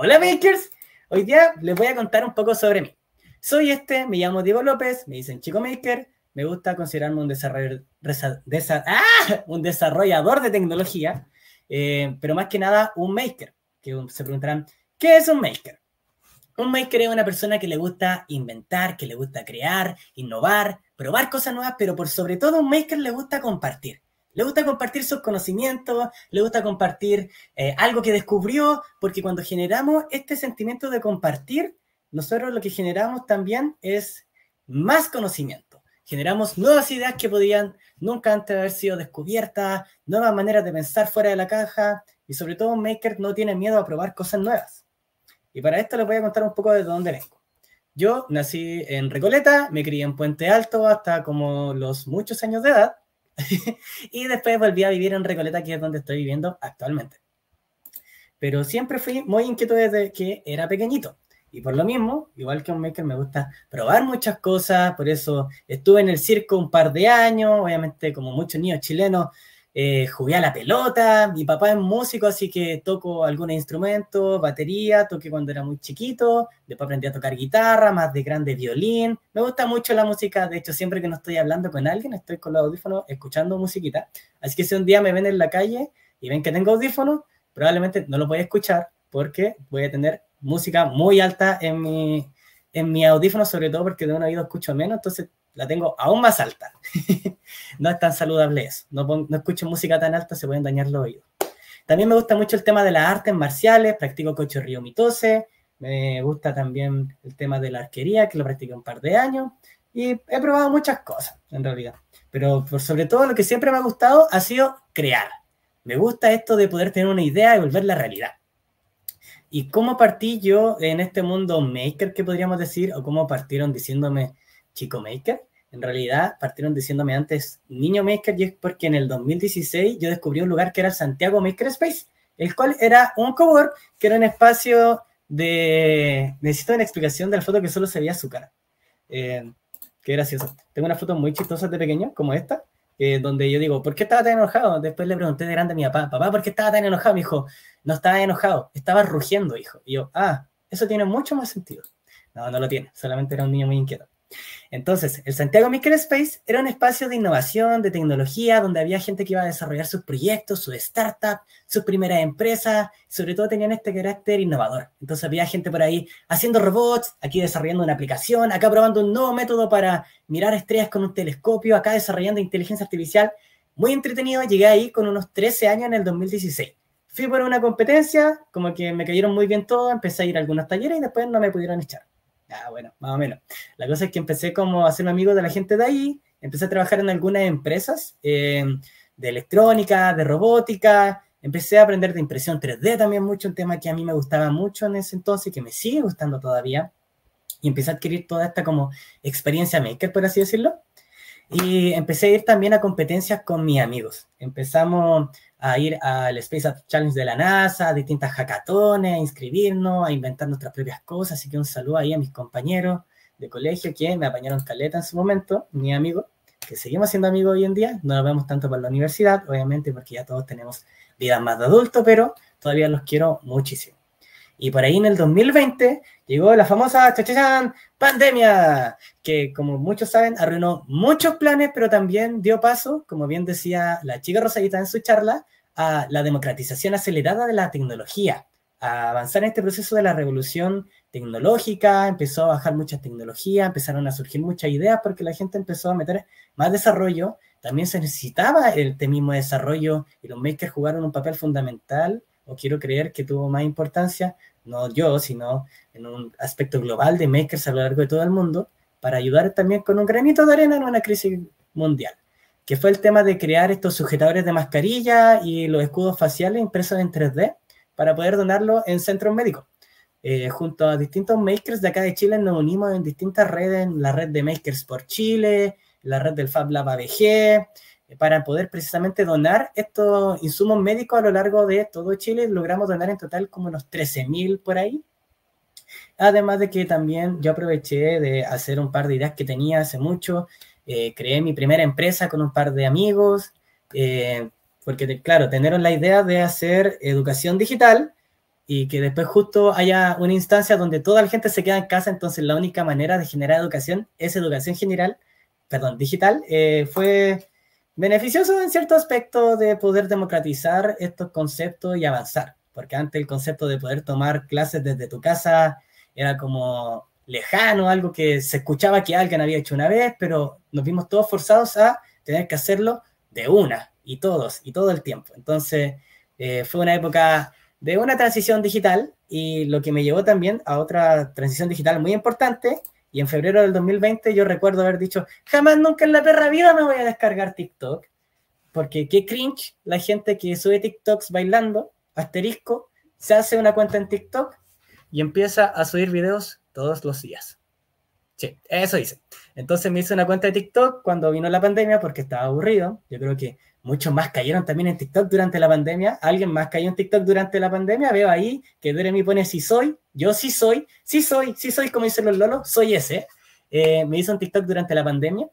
Hola Makers, hoy día les voy a contar un poco sobre mí. Soy este, me llamo Diego López, me dicen Chico Maker, me gusta considerarme un, desarrollador, ¡ah! un desarrollador de tecnología, eh, pero más que nada un maker, que se preguntarán, ¿qué es un maker? Un maker es una persona que le gusta inventar, que le gusta crear, innovar, probar cosas nuevas, pero por sobre todo un maker le gusta compartir. Le gusta compartir sus conocimientos, le gusta compartir eh, algo que descubrió, porque cuando generamos este sentimiento de compartir, nosotros lo que generamos también es más conocimiento. Generamos nuevas ideas que podían nunca antes haber sido descubiertas, nuevas maneras de pensar fuera de la caja y sobre todo un maker no tiene miedo a probar cosas nuevas. Y para esto les voy a contar un poco de dónde vengo. Yo nací en Recoleta, me crié en Puente Alto hasta como los muchos años de edad y después volví a vivir en Recoleta, que es donde estoy viviendo actualmente. Pero siempre fui muy inquieto desde que era pequeñito. Y por lo mismo, igual que un maker, me gusta probar muchas cosas. Por eso estuve en el circo un par de años. Obviamente, como muchos niños chilenos, eh, jugué a la pelota, mi papá es músico, así que toco algunos instrumentos, batería, toqué cuando era muy chiquito, después aprendí a tocar guitarra, más de grande violín, me gusta mucho la música, de hecho siempre que no estoy hablando con alguien, estoy con los audífonos escuchando musiquita, así que si un día me ven en la calle y ven que tengo audífonos, probablemente no lo voy a escuchar porque voy a tener música muy alta en mi, en mi audífono, sobre todo porque de un oído escucho menos, entonces la tengo aún más alta. no es tan saludable eso. No, no música tan alta, se pueden dañar los oídos. También me gusta mucho el tema de las artes marciales, practico coche río mitose, me gusta también el tema de la arquería, que lo practiqué un par de años, y he probado muchas cosas, en realidad. Pero por sobre todo lo que siempre me ha gustado ha sido crear. Me gusta esto de poder tener una idea y volverla realidad. ¿Y cómo partí yo en este mundo maker, que podríamos decir? ¿O cómo partieron diciéndome, Chico Maker. En realidad partieron diciéndome antes Niño Maker y es porque en el 2016 yo descubrí un lugar que era el Santiago Space, el cual era un cowork que era un espacio de... Necesito una explicación de la foto que solo se veía su cara. Eh, qué gracioso. Tengo una foto muy chistosa de pequeño, como esta, eh, donde yo digo, ¿por qué estaba tan enojado? Después le pregunté de grande a mi papá, papá, ¿por qué estaba tan enojado? Me dijo, no estaba enojado, estaba rugiendo, hijo. Y yo, ah, eso tiene mucho más sentido. No, no lo tiene, solamente era un niño muy inquieto. Entonces, el Santiago Microspace era un espacio de innovación, de tecnología, donde había gente que iba a desarrollar sus proyectos, sus startups, sus primeras empresas, sobre todo tenían este carácter innovador. Entonces había gente por ahí haciendo robots, aquí desarrollando una aplicación, acá probando un nuevo método para mirar estrellas con un telescopio, acá desarrollando inteligencia artificial. Muy entretenido, llegué ahí con unos 13 años en el 2016. Fui por una competencia, como que me cayeron muy bien todo, empecé a ir a algunos talleres y después no me pudieron echar. Ah, bueno, más o menos. La cosa es que empecé como a hacerme amigo de la gente de ahí, empecé a trabajar en algunas empresas eh, de electrónica, de robótica, empecé a aprender de impresión 3D también mucho, un tema que a mí me gustaba mucho en ese entonces, y que me sigue gustando todavía, y empecé a adquirir toda esta como experiencia maker, por así decirlo. Y empecé a ir también a competencias con mis amigos. Empezamos a ir al Space Up Challenge de la NASA, a distintas hackatones, a inscribirnos, a inventar nuestras propias cosas. Así que un saludo ahí a mis compañeros de colegio que me apañaron caleta en su momento, mi amigo, que seguimos siendo amigos hoy en día. No nos vemos tanto por la universidad, obviamente, porque ya todos tenemos vida más de adulto, pero todavía los quiero muchísimo. Y por ahí en el 2020 llegó la famosa pandemia, que como muchos saben, arruinó muchos planes, pero también dio paso, como bien decía la chica Rosadita en su charla, a la democratización acelerada de la tecnología, a avanzar en este proceso de la revolución tecnológica, empezó a bajar mucha tecnología, empezaron a surgir muchas ideas porque la gente empezó a meter más desarrollo, también se necesitaba el este mismo desarrollo y los makers jugaron un papel fundamental o quiero creer que tuvo más importancia, no yo, sino en un aspecto global de makers a lo largo de todo el mundo, para ayudar también con un granito de arena en una crisis mundial, que fue el tema de crear estos sujetadores de mascarilla y los escudos faciales impresos en 3D para poder donarlo en centros médicos. Eh, junto a distintos makers de acá de Chile nos unimos en distintas redes, en la red de Makers por Chile, la red del Fab Lab ABG, eh, para poder precisamente donar estos insumos médicos a lo largo de todo Chile. Logramos donar en total como unos 13.000 por ahí. Además de que también yo aproveché de hacer un par de ideas que tenía hace mucho. Eh, creé mi primera empresa con un par de amigos, eh, porque claro, tener la idea de hacer educación digital y que después justo haya una instancia donde toda la gente se queda en casa, entonces la única manera de generar educación es educación general, perdón, digital, fue beneficioso en cierto aspecto de poder democratizar estos conceptos y avanzar, porque antes el concepto de poder tomar clases desde tu casa era como lejano, algo que se escuchaba que alguien había hecho una vez, pero nos vimos todos forzados a tener que hacerlo de una y todos y todo el tiempo. Entonces eh, fue una época de una transición digital y lo que me llevó también a otra transición digital muy importante, y en febrero del 2020 yo recuerdo haber dicho, jamás nunca en la perra vida me voy a descargar TikTok, porque qué cringe la gente que sube TikToks bailando, asterisco, se hace una cuenta en TikTok y empieza a subir videos todos los días. Sí, eso dice Entonces me hice una cuenta de TikTok cuando vino la pandemia porque estaba aburrido. Yo creo que Muchos más cayeron también en TikTok durante la pandemia. ¿Alguien más cayó en TikTok durante la pandemia? Veo ahí que Duremi pone si sí soy, yo sí soy, sí soy, sí soy, como dicen los lolos, soy ese. Eh, me hizo un TikTok durante la pandemia.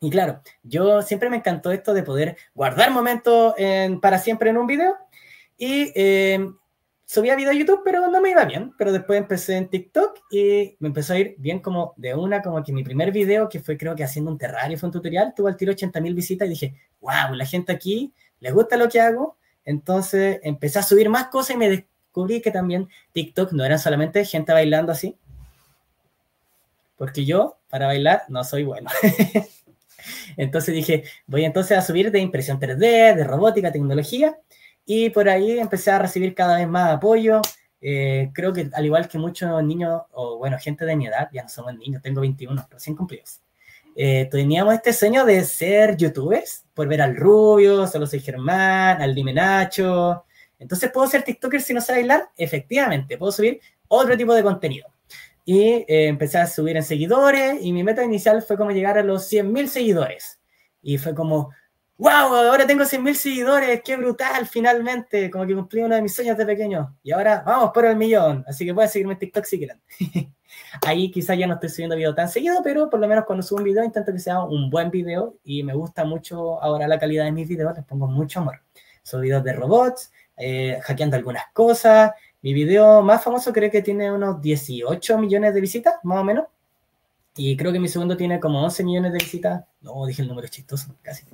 Y claro, yo siempre me encantó esto de poder guardar momentos para siempre en un video. Y eh, subía video a YouTube, pero no me iba bien. Pero después empecé en TikTok y me empezó a ir bien como de una, como que mi primer video, que fue creo que haciendo un terrario, fue un tutorial, tuvo al tiro 80.000 visitas y dije, wow, la gente aquí le gusta lo que hago. Entonces empecé a subir más cosas y me descubrí que también TikTok no era solamente gente bailando así. Porque yo, para bailar, no soy bueno. entonces dije, voy entonces a subir de impresión 3D, de robótica, tecnología y por ahí empecé a recibir cada vez más apoyo. Eh, creo que al igual que muchos niños, o bueno, gente de mi edad, ya no somos niños, tengo 21, recién cumplidos. Eh, teníamos este sueño de ser youtubers, por ver al Rubio, Solo Soy Germán, al Dime Nacho. Entonces, ¿puedo ser tiktoker si no sé bailar? Efectivamente, puedo subir otro tipo de contenido. Y eh, empecé a subir en seguidores y mi meta inicial fue como llegar a los 100.000 seguidores. Y fue como, wow, ahora tengo 100.000 seguidores, qué brutal, finalmente, como que cumplí uno de mis sueños de pequeño. Y ahora vamos por el millón, así que pueden seguirme en TikTok si quieren. Ahí quizás ya no estoy subiendo video tan seguido, pero por lo menos cuando subo un video intento que sea un buen video y me gusta mucho ahora la calidad de mis videos, les pongo mucho amor. Son videos de robots, eh, hackeando algunas cosas. Mi video más famoso creo que tiene unos 18 millones de visitas, más o menos. Y creo que mi segundo tiene como 11 millones de visitas. No, dije el número chistoso, casi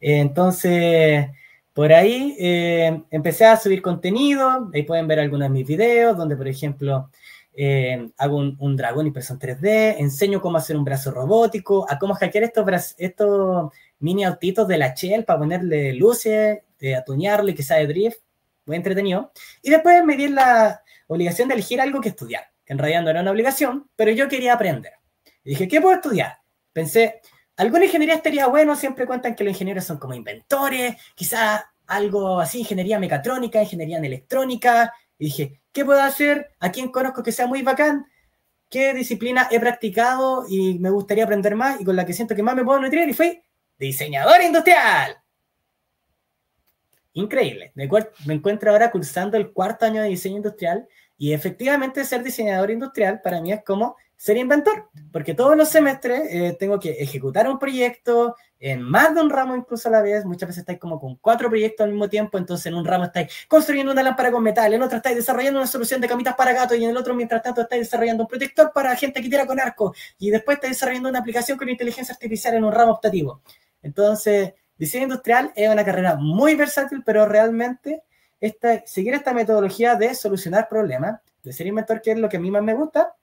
entonces, por ahí eh, empecé a subir contenido, ahí pueden ver algunos de mis videos, donde por ejemplo eh, hago un, un dragón impresión 3D, enseño cómo hacer un brazo robótico, a cómo hackear estos, estos mini autitos de la Shell para ponerle luces, de eh, atuñarle, quizá de drift, muy entretenido. Y después me di la obligación de elegir algo que estudiar, que en realidad no era una obligación, pero yo quería aprender. Y dije, ¿qué puedo estudiar? Pensé, ¿Alguna ingeniería estaría bueno, siempre cuentan que los ingenieros son como inventores, quizás algo así, ingeniería mecatrónica, ingeniería en electrónica. Y dije, ¿qué puedo hacer? ¿A quién conozco que sea muy bacán? ¿Qué disciplina he practicado y me gustaría aprender más y con la que siento que más me puedo nutrir? Y fui diseñador industrial. Increíble. me encuentro ahora cursando el cuarto año de diseño industrial y efectivamente ser diseñador industrial para mí es como ser inventor, porque todos los semestres eh, tengo que ejecutar un proyecto en más de un ramo incluso a la vez, muchas veces estáis como con cuatro proyectos al mismo tiempo, entonces en un ramo estáis construyendo una lámpara con metal, en otro estáis desarrollando una solución de camitas para gatos y en el otro mientras tanto estáis desarrollando un protector para gente que tira con arco y después estáis desarrollando una aplicación con inteligencia artificial en un ramo optativo. Entonces, diseño industrial es una carrera muy versátil, pero realmente seguir esta metodología de solucionar problemas, de ser inventor, que es lo que a mí más me gusta,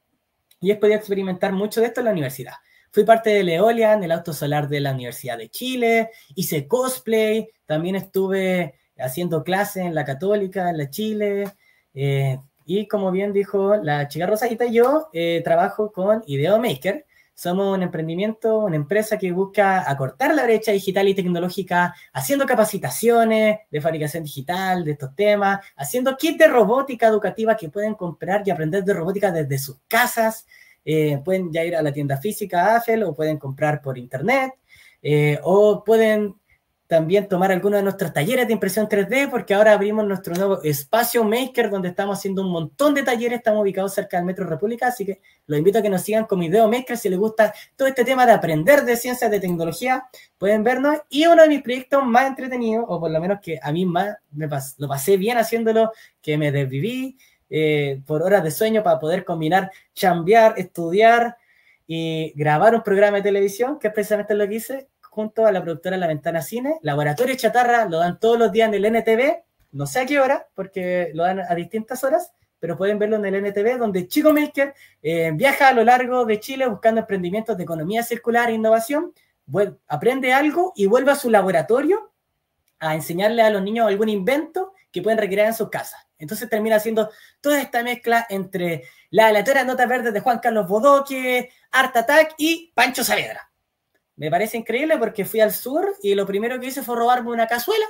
y he podido experimentar mucho de esto en la universidad. Fui parte del Eolian, el auto solar de la Universidad de Chile, hice cosplay, también estuve haciendo clases en la Católica, en la Chile, eh, y como bien dijo la chica Rosadita, yo eh, trabajo con Ideo Maker, somos un emprendimiento, una empresa que busca acortar la brecha digital y tecnológica haciendo capacitaciones de fabricación digital, de estos temas, haciendo kits de robótica educativa que pueden comprar y aprender de robótica desde sus casas. Eh, pueden ya ir a la tienda física AFEL o pueden comprar por internet eh, o pueden también tomar algunos de nuestros talleres de impresión 3D, porque ahora abrimos nuestro nuevo espacio Maker, donde estamos haciendo un montón de talleres, estamos ubicados cerca del Metro República, así que los invito a que nos sigan con mi Video Maker, si les gusta todo este tema de aprender de ciencias de tecnología, pueden vernos, y uno de mis proyectos más entretenidos, o por lo menos que a mí más lo pasé bien haciéndolo, que me desviví eh, por horas de sueño para poder combinar, chambear, estudiar, y grabar un programa de televisión, que es precisamente lo que hice, junto a la productora La Ventana Cine, Laboratorio Chatarra, lo dan todos los días en el NTV, no sé a qué hora, porque lo dan a distintas horas, pero pueden verlo en el NTV, donde Chico Milker eh, viaja a lo largo de Chile buscando emprendimientos de economía circular e innovación, aprende algo y vuelve a su laboratorio a enseñarle a los niños algún invento que pueden recrear en sus casas. Entonces termina haciendo toda esta mezcla entre la aleatoria Notas Verdes de Juan Carlos Bodoque, Art Attack y Pancho Saavedra. Me parece increíble porque fui al sur y lo primero que hice fue robarme una cazuela.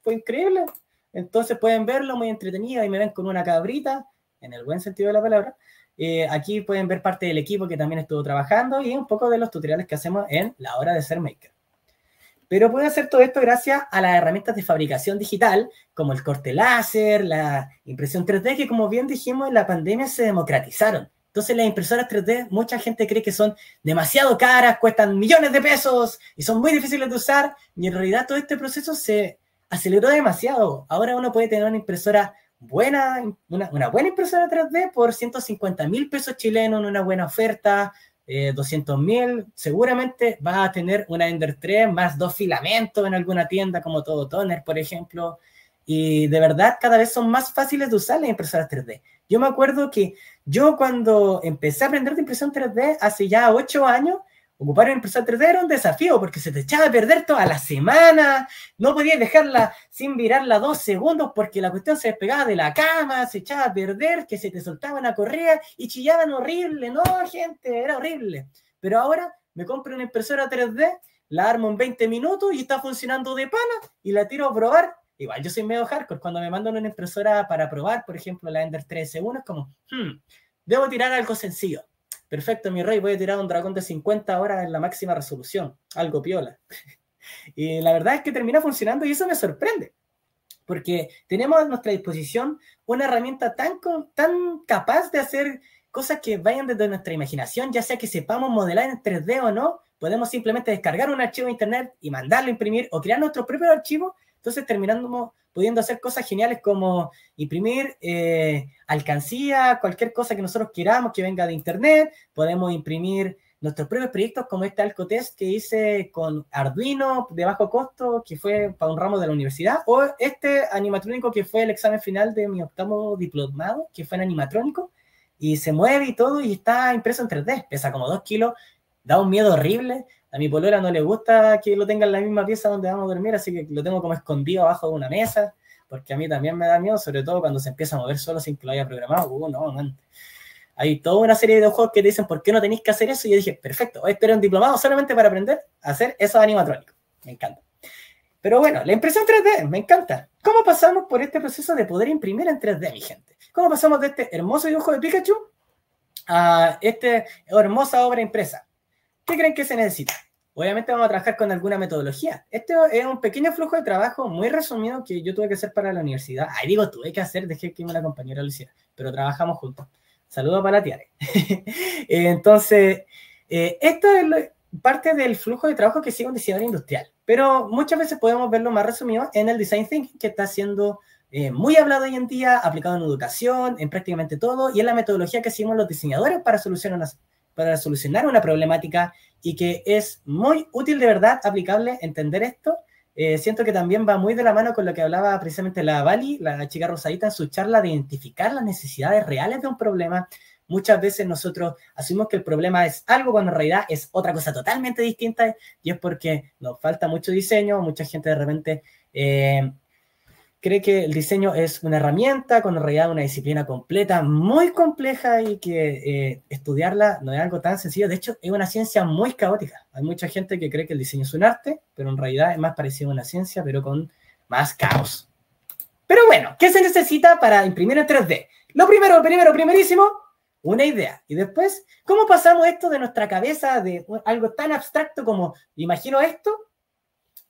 Fue increíble. Entonces pueden verlo muy entretenido y me ven con una cabrita, en el buen sentido de la palabra. Eh, aquí pueden ver parte del equipo que también estuvo trabajando y un poco de los tutoriales que hacemos en la hora de ser maker. Pero puedo hacer todo esto gracias a las herramientas de fabricación digital, como el corte láser, la impresión 3D, que como bien dijimos en la pandemia se democratizaron entonces las impresoras 3D, mucha gente cree que son demasiado caras, cuestan millones de pesos y son muy difíciles de usar. Y en realidad todo este proceso se aceleró demasiado. Ahora uno puede tener una impresora buena, una, buena impresora 3D por 150 mil pesos chilenos en una buena oferta, 200 eh, mil. Seguramente vas a tener una Ender 3 más dos filamentos en alguna tienda como Todo Toner, por ejemplo. Y de verdad, cada vez son más fáciles de usar las impresoras 3D. Yo me acuerdo que yo cuando empecé a aprender de impresión 3D hace ya ocho años, ocupar una impresora 3D era un desafío porque se te echaba a perder toda la semana, no podías dejarla sin virarla dos segundos porque la cuestión se despegaba de la cama, se echaba a perder, que se te soltaba a correa y chillaban horrible, no gente, era horrible. Pero ahora me compro una impresora 3D, la armo en 20 minutos y está funcionando de pana y la tiro a probar Igual yo soy medio hardcore. Cuando me mandan una impresora para probar, por ejemplo, la Ender 3S1, es como, hmm, debo tirar algo sencillo. Perfecto, mi rey, voy a tirar un dragón de 50 horas en la máxima resolución. Algo piola. y la verdad es que termina funcionando y eso me sorprende. Porque tenemos a nuestra disposición una herramienta tan, tan capaz de hacer cosas que vayan desde nuestra imaginación, ya sea que sepamos modelar en 3D o no, podemos simplemente descargar un archivo de internet y mandarlo a imprimir o crear nuestro propio archivo entonces terminamos pudiendo hacer cosas geniales como imprimir eh, alcancía, cualquier cosa que nosotros queramos que venga de internet, podemos imprimir nuestros propios proyectos como este Alcotest que hice con Arduino de bajo costo, que fue para un ramo de la universidad, o este animatrónico que fue el examen final de mi octavo diplomado, que fue en animatrónico, y se mueve y todo, y está impreso en 3D, pesa como 2 kilos, da un miedo horrible, a mi polera no le gusta que lo tenga en la misma pieza donde vamos a dormir, así que lo tengo como escondido abajo de una mesa, porque a mí también me da miedo, sobre todo cuando se empieza a mover solo sin que lo haya programado. Uh, no, Hay toda una serie de videojuegos que te dicen, ¿por qué no tenéis que hacer eso? Y yo dije, perfecto, a esperar un diplomado solamente para aprender a hacer esos animatrónicos. Me encanta. Pero bueno, la impresión 3D, me encanta. ¿Cómo pasamos por este proceso de poder imprimir en 3D, mi gente? ¿Cómo pasamos de este hermoso dibujo de Pikachu a esta hermosa obra impresa? ¿Qué creen que se necesita? Obviamente vamos a trabajar con alguna metodología. Este es un pequeño flujo de trabajo muy resumido que yo tuve que hacer para la universidad. Ahí digo, tuve que hacer, dejé que la compañera lo hiciera, pero trabajamos juntos. Saludos para Tiare. Eh, entonces, eh, esto es parte del flujo de trabajo que sigue un diseñador industrial, pero muchas veces podemos verlo más resumido en el design thinking que está siendo eh, muy hablado hoy en día, aplicado en educación, en prácticamente todo, y en la metodología que siguen los diseñadores para solucionar las, para solucionar una problemática y que es muy útil de verdad, aplicable, entender esto. Eh, siento que también va muy de la mano con lo que hablaba precisamente la Bali, la chica rosadita, en su charla de identificar las necesidades reales de un problema. Muchas veces nosotros asumimos que el problema es algo cuando en realidad es otra cosa totalmente distinta y es porque nos falta mucho diseño, mucha gente de repente eh, cree que el diseño es una herramienta, con en realidad una disciplina completa, muy compleja y que eh, estudiarla no es algo tan sencillo. De hecho, es una ciencia muy caótica. Hay mucha gente que cree que el diseño es un arte, pero en realidad es más parecido a una ciencia, pero con más caos. Pero bueno, ¿qué se necesita para imprimir en 3D? Lo primero, primero, primerísimo, una idea. Y después, ¿cómo pasamos esto de nuestra cabeza, de algo tan abstracto como imagino esto,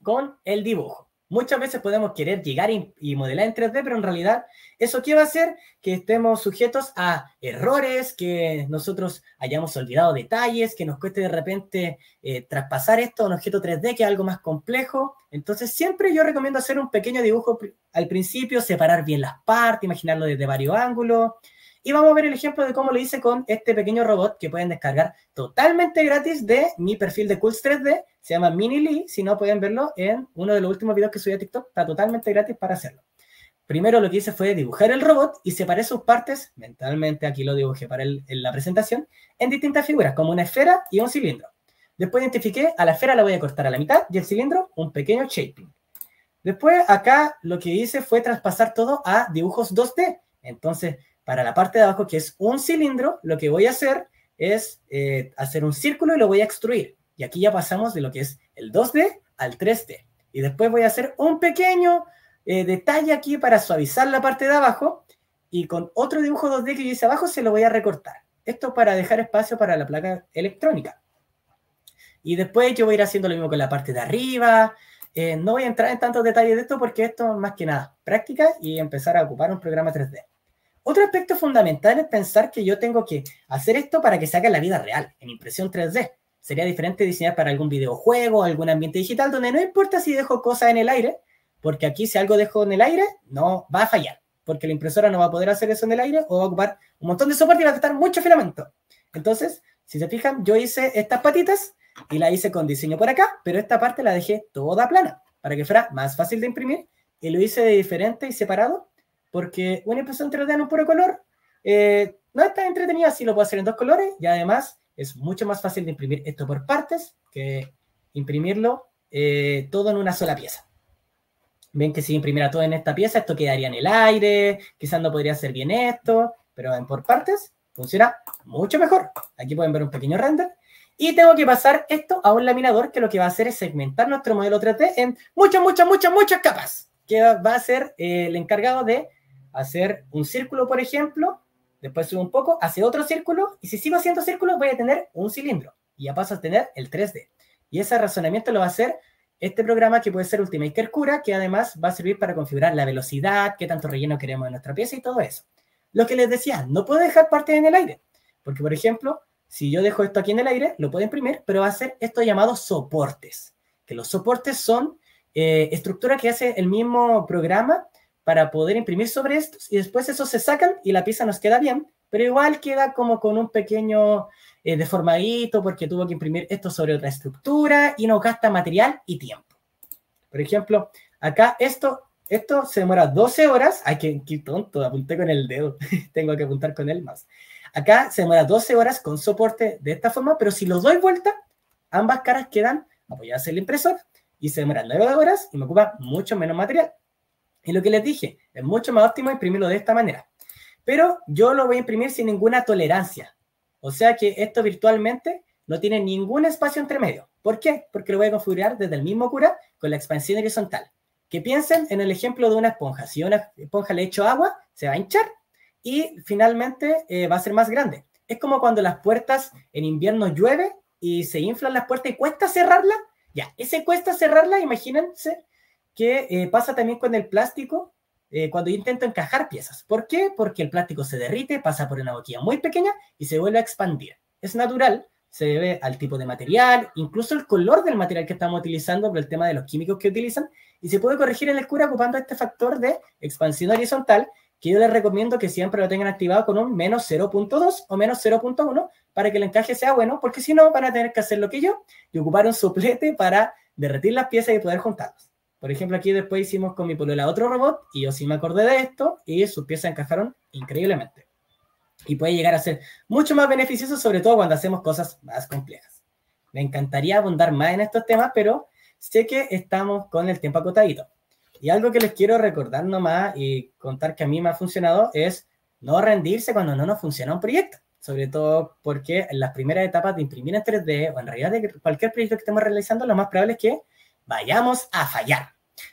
con el dibujo? Muchas veces podemos querer llegar y, modelar en 3D, pero en realidad eso qué va a hacer que estemos sujetos a errores, que nosotros hayamos olvidado detalles, que nos cueste de repente eh, traspasar esto a un objeto 3D, que es algo más complejo. Entonces siempre yo recomiendo hacer un pequeño dibujo al principio, separar bien las partes, imaginarlo desde varios ángulos. Y vamos a ver el ejemplo de cómo lo hice con este pequeño robot que pueden descargar totalmente gratis de mi perfil de Cools 3D se llama Mini Lee, si no pueden verlo en uno de los últimos videos que subí a TikTok, está totalmente gratis para hacerlo. Primero lo que hice fue dibujar el robot y separé sus partes, mentalmente aquí lo dibujé para la presentación, en distintas figuras, como una esfera y un cilindro. Después identifiqué, a la esfera la voy a cortar a la mitad y el cilindro un pequeño shaping. Después acá lo que hice fue traspasar todo a dibujos 2D. Entonces, para la parte de abajo que es un cilindro, lo que voy a hacer es eh, hacer un círculo y lo voy a extruir. Y aquí ya pasamos de lo que es el 2D al 3D. Y después voy a hacer un pequeño eh, detalle aquí para suavizar la parte de abajo. Y con otro dibujo 2D que yo hice abajo se lo voy a recortar. Esto para dejar espacio para la placa electrónica. Y después yo voy a ir haciendo lo mismo con la parte de arriba. Eh, no voy a entrar en tantos detalles de esto porque esto es más que nada práctica y empezar a ocupar un programa 3D. Otro aspecto fundamental es pensar que yo tengo que hacer esto para que salga en la vida real, en impresión 3D. Sería diferente diseñar para algún videojuego, algún ambiente digital, donde no importa si dejo cosas en el aire, porque aquí si algo dejo en el aire, no va a fallar, porque la impresora no va a poder hacer eso en el aire o va a ocupar un montón de soporte y va a gastar mucho filamento. Entonces, si se fijan, yo hice estas patitas y la hice con diseño por acá, pero esta parte la dejé toda plana para que fuera más fácil de imprimir y lo hice de diferente y separado, porque una impresión 3D en un puro color eh, no está entretenida si lo puedo hacer en dos colores y además es mucho más fácil de imprimir esto por partes que imprimirlo eh, todo en una sola pieza. Ven que si imprimiera todo en esta pieza, esto quedaría en el aire, quizás no podría ser bien esto, pero en por partes funciona mucho mejor. Aquí pueden ver un pequeño render. Y tengo que pasar esto a un laminador que lo que va a hacer es segmentar nuestro modelo 3D en muchas, muchas, muchas, muchas capas, que va a ser eh, el encargado de hacer un círculo, por ejemplo, Después subo un poco hace otro círculo y si sigo haciendo círculos voy a tener un cilindro y ya paso a tener el 3D. Y ese razonamiento lo va a hacer este programa que puede ser Ultimaker Cura, que además va a servir para configurar la velocidad, qué tanto relleno queremos en nuestra pieza y todo eso. Lo que les decía, no puedo dejar partes en el aire, porque por ejemplo, si yo dejo esto aquí en el aire, lo puedo imprimir, pero va a ser esto llamado soportes, que los soportes son eh, estructuras que hace el mismo programa para poder imprimir sobre estos y después esos se sacan y la pieza nos queda bien, pero igual queda como con un pequeño eh, deformadito porque tuvo que imprimir esto sobre otra estructura y nos gasta material y tiempo. Por ejemplo, acá esto, esto se demora 12 horas. Ay, que qué tonto, apunté con el dedo. Tengo que apuntar con el más. Acá se demora 12 horas con soporte de esta forma, pero si lo doy vuelta, ambas caras quedan apoyadas en el impresor, y se demora 9 horas y me ocupa mucho menos material. Y lo que les dije, es mucho más óptimo imprimirlo de esta manera. Pero yo lo voy a imprimir sin ninguna tolerancia. O sea que esto virtualmente no tiene ningún espacio entre medio. ¿Por qué? Porque lo voy a configurar desde el mismo cura con la expansión horizontal. Que piensen en el ejemplo de una esponja. Si una esponja le echo agua, se va a hinchar y finalmente eh, va a ser más grande. Es como cuando las puertas en invierno llueve y se inflan las puertas y cuesta cerrarla. Ya, ese cuesta cerrarla, imagínense que eh, pasa también con el plástico eh, cuando yo intento encajar piezas. ¿Por qué? Porque el plástico se derrite, pasa por una boquilla muy pequeña y se vuelve a expandir. Es natural, se debe al tipo de material, incluso el color del material que estamos utilizando por el tema de los químicos que utilizan, y se puede corregir en la escura ocupando este factor de expansión horizontal, que yo les recomiendo que siempre lo tengan activado con un menos 0.2 o menos 0.1 para que el encaje sea bueno, porque si no van a tener que hacer lo que yo y ocupar un soplete para derretir las piezas y poder juntarlas. Por ejemplo, aquí después hicimos con mi polola otro robot y yo sí me acordé de esto y sus piezas encajaron increíblemente. Y puede llegar a ser mucho más beneficioso, sobre todo cuando hacemos cosas más complejas. Me encantaría abundar más en estos temas, pero sé que estamos con el tiempo acotadito. Y algo que les quiero recordar nomás y contar que a mí me ha funcionado es no rendirse cuando no nos funciona un proyecto. Sobre todo porque en las primeras etapas de imprimir en 3D o en realidad de cualquier proyecto que estemos realizando, lo más probable es que vayamos a fallar.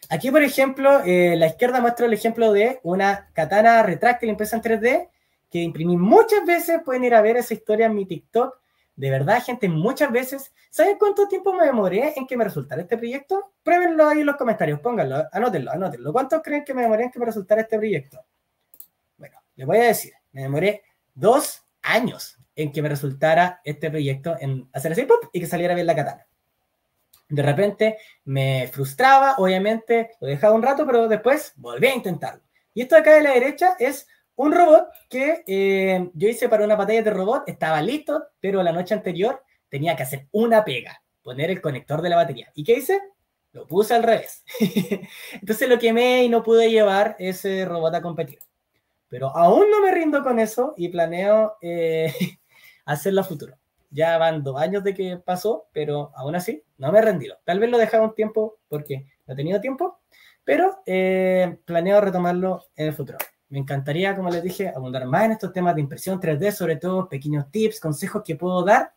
Aquí, por ejemplo, eh, la izquierda muestra el ejemplo de una katana retráctil impresa en 3D que imprimí muchas veces. Pueden ir a ver esa historia en mi TikTok. De verdad, gente, muchas veces. ¿Saben cuánto tiempo me demoré en que me resultara este proyecto? Pruébenlo ahí en los comentarios, pónganlo, anótenlo, anótenlo. ¿Cuántos creen que me demoré en que me resultara este proyecto? Bueno, les voy a decir, me demoré dos años en que me resultara este proyecto en hacer ese pop, y que saliera bien la katana. De repente me frustraba, obviamente lo dejaba un rato, pero después volví a intentarlo. Y esto de acá de la derecha es un robot que eh, yo hice para una batalla de robot, estaba listo, pero la noche anterior tenía que hacer una pega, poner el conector de la batería. ¿Y qué hice? Lo puse al revés. Entonces lo quemé y no pude llevar ese robot a competir. Pero aún no me rindo con eso y planeo eh, hacerlo a futuro. Ya van dos años de que pasó, pero aún así no me he rendido. Tal vez lo dejaba un tiempo porque no he tenido tiempo, pero eh, planeo retomarlo en el futuro. Me encantaría, como les dije, abundar más en estos temas de impresión 3D, sobre todo pequeños tips, consejos que puedo dar